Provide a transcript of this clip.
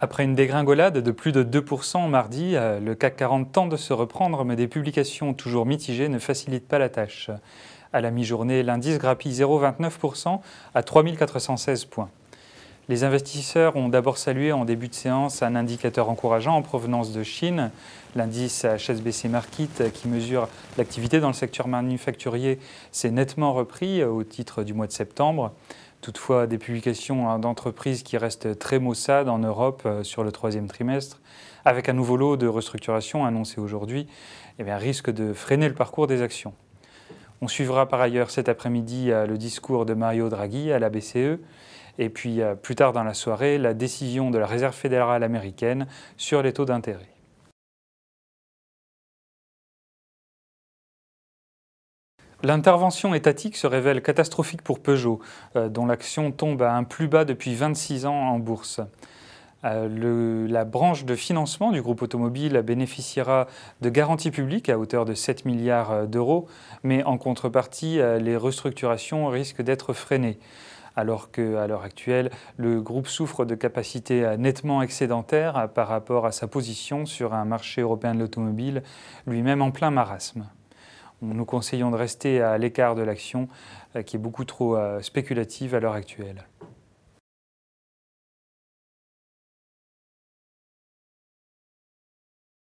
Après une dégringolade de plus de 2% mardi, euh, le CAC 40 tente de se reprendre, mais des publications toujours mitigées ne facilitent pas la tâche. À la mi-journée, l'indice grappille 0,29% à 3416 points. Les investisseurs ont d'abord salué en début de séance un indicateur encourageant en provenance de Chine, l'indice HSBC Market euh, qui mesure l'activité dans le secteur manufacturier s'est nettement repris euh, au titre du mois de septembre toutefois des publications hein, d'entreprises qui restent très maussades en Europe euh, sur le troisième trimestre, avec un nouveau lot de restructuration annoncé aujourd'hui, eh risque de freiner le parcours des actions. On suivra par ailleurs cet après-midi euh, le discours de Mario Draghi à la BCE et puis euh, plus tard dans la soirée la décision de la Réserve fédérale américaine sur les taux d'intérêt. L'intervention étatique se révèle catastrophique pour Peugeot, euh, dont l'action tombe à un plus bas depuis 26 ans en bourse. Euh, la branche de financement du groupe automobile bénéficiera de garanties publiques à hauteur de 7 milliards euh, d'euros, mais en contrepartie, les restructurations risquent d'être freinées. Alors qu'à l'heure actuelle, le groupe souffre de capacités nettement excédentaires par rapport à sa position sur un marché européen de l'automobile, lui-même en plein marasme nous conseillons de rester à l'écart de l'action euh, qui est beaucoup trop euh, spéculative à l'heure actuelle.